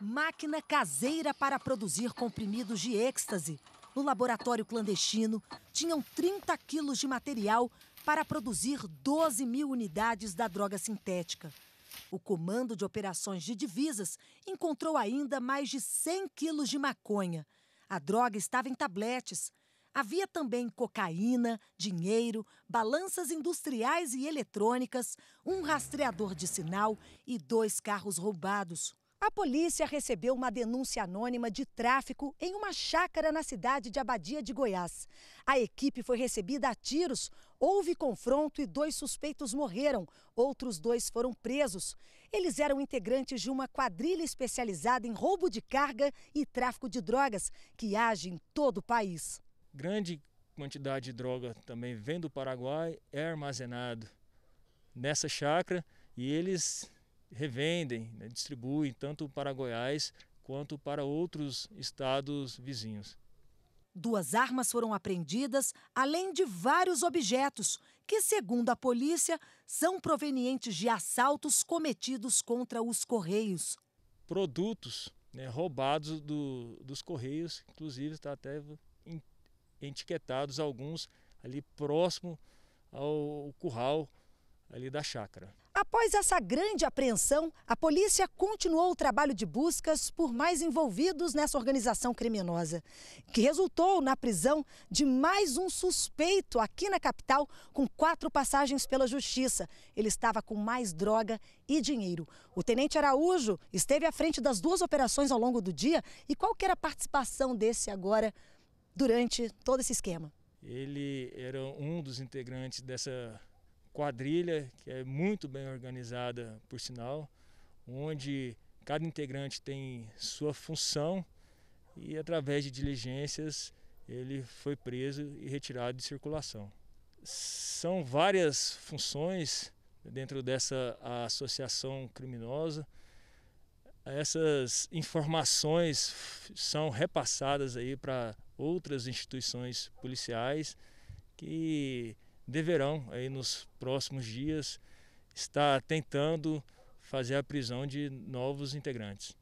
Máquina caseira para produzir comprimidos de êxtase. No laboratório clandestino, tinham 30 quilos de material para produzir 12 mil unidades da droga sintética. O Comando de Operações de Divisas encontrou ainda mais de 100 quilos de maconha. A droga estava em tabletes. Havia também cocaína, dinheiro, balanças industriais e eletrônicas, um rastreador de sinal e dois carros roubados. A polícia recebeu uma denúncia anônima de tráfico em uma chácara na cidade de Abadia de Goiás. A equipe foi recebida a tiros, houve confronto e dois suspeitos morreram, outros dois foram presos. Eles eram integrantes de uma quadrilha especializada em roubo de carga e tráfico de drogas, que age em todo o país. Grande quantidade de droga também vem do Paraguai, é armazenado nessa chácara e eles revendem, né, distribuem tanto para Goiás quanto para outros estados vizinhos. Duas armas foram apreendidas, além de vários objetos, que, segundo a polícia, são provenientes de assaltos cometidos contra os Correios. Produtos né, roubados do, dos Correios, inclusive está até etiquetados alguns ali próximo ao curral ali da chácara. Após essa grande apreensão, a polícia continuou o trabalho de buscas por mais envolvidos nessa organização criminosa, que resultou na prisão de mais um suspeito aqui na capital com quatro passagens pela justiça. Ele estava com mais droga e dinheiro. O tenente Araújo esteve à frente das duas operações ao longo do dia e qual que era a participação desse agora durante todo esse esquema? Ele era um dos integrantes dessa quadrilha, que é muito bem organizada, por sinal, onde cada integrante tem sua função e, através de diligências, ele foi preso e retirado de circulação. São várias funções dentro dessa associação criminosa. Essas informações são repassadas aí para outras instituições policiais que deverão, aí nos próximos dias, estar tentando fazer a prisão de novos integrantes.